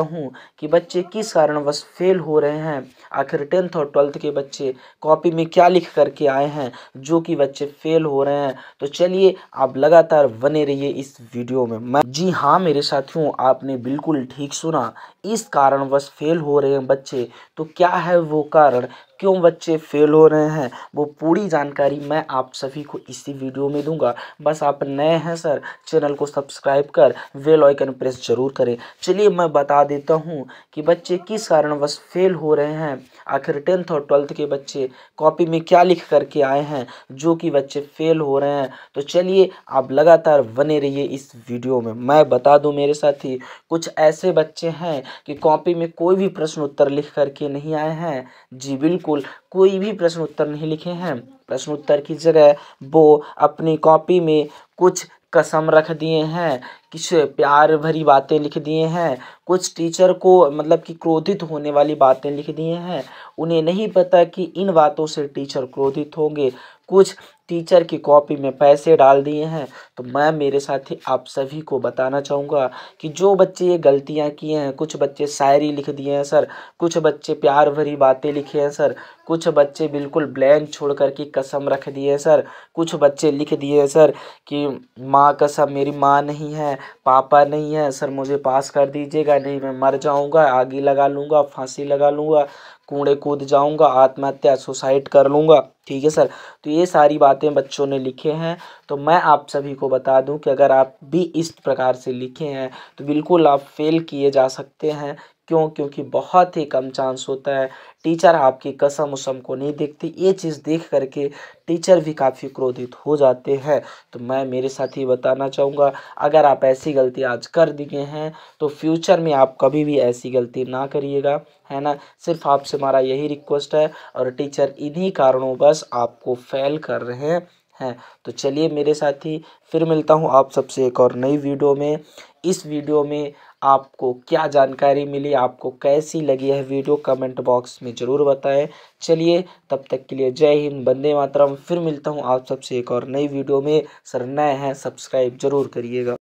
हूँ कि बच्चे किस कारणवश फेल हो रहे हैं आखिर टेंथ और ट्वेल्थ के बच्चे कॉपी में क्या लिख करके आए हैं जो कि बच्चे फेल हो रहे हैं तो चलिए आप लगातार बने रहिए इस वीडियो में मैं जी हाँ मेरे साथियों आपने बिल्कुल ठीक सुना इस कारणवश फेल हो रहे हैं बच्चे तो क्या है वो कारण क्यों बच्चे फेल हो रहे हैं वो पूरी जानकारी मैं आप सभी को इसी वीडियो में दूंगा बस आप नए हैं सर चैनल को सब्सक्राइब कर वेल आइकन प्रेस जरूर करें चलिए मैं बता देता हूँ कि बच्चे किस कारणवश फेल हो रहे हैं आखिर टेंथ और ट्वेल्थ के बच्चे कॉपी में क्या लिख करके आए हैं जो कि बच्चे फेल हो रहे हैं तो चलिए आप लगातार बने रहिए इस वीडियो में मैं बता दूँ मेरे साथ कुछ ऐसे बच्चे हैं कि कॉपी में कोई भी प्रश्न उत्तर लिख करके नहीं आए हैं जी बिल्कुल बिल्कुल कोई भी प्रश्न उत्तर नहीं लिखे हैं प्रश्न उत्तर की जगह वो अपनी कॉपी में कुछ कसम रख दिए हैं किस प्यार भरी बातें लिख दिए हैं कुछ टीचर को मतलब कि क्रोधित होने वाली बातें लिख दिए हैं उन्हें नहीं पता कि इन बातों से टीचर क्रोधित होंगे कुछ टीचर की कॉपी में पैसे डाल दिए हैं तो मैं मेरे साथी आप सभी को बताना चाहूँगा कि जो बच्चे ये गलतियाँ किए हैं कुछ बच्चे शायरी लिख दिए हैं सर कुछ बच्चे प्यार भरी बातें लिखे हैं सर कुछ बच्चे बिल्कुल ब्लैंक छोड़ कर की कसम रख दिए हैं सर कुछ बच्चे लिख दिए हैं सर कि माँ कसम मेरी माँ नहीं है पापा नहीं है सर मुझे पास कर दीजिएगा नहीं मैं मर जाऊँगा आगे लगा लूँगा फांसी लगा लूँगा कूड़े कूद जाऊंगा आत्महत्या सुसाइड कर लूँगा ठीक है सर तो ये सारी बातें बच्चों ने लिखे हैं तो मैं आप सभी को बता दूं कि अगर आप भी इस प्रकार से लिखे हैं तो बिल्कुल आप फेल किए जा सकते हैं क्यों क्योंकि बहुत ही कम चांस होता है टीचर आपकी कसम उसम को नहीं देखते ये चीज़ देख करके टीचर भी काफ़ी क्रोधित हो जाते हैं तो मैं मेरे साथ ही बताना चाहूँगा अगर आप ऐसी गलती आज कर दिए हैं तो फ्यूचर में आप कभी भी ऐसी गलती ना करिएगा है ना सिर्फ आपसे हमारा यही रिक्वेस्ट है और टीचर इन्हीं कारणों बस आपको फेल कर रहे हैं हैं तो चलिए मेरे साथी फिर मिलता हूँ आप सबसे एक और नई वीडियो में इस वीडियो में आपको क्या जानकारी मिली आपको कैसी लगी है वीडियो कमेंट बॉक्स में ज़रूर बताएं चलिए तब तक के लिए जय हिंद बंदे मातरम फिर मिलता हूँ आप सबसे एक और नई वीडियो में सर नए हैं सब्सक्राइब ज़रूर करिएगा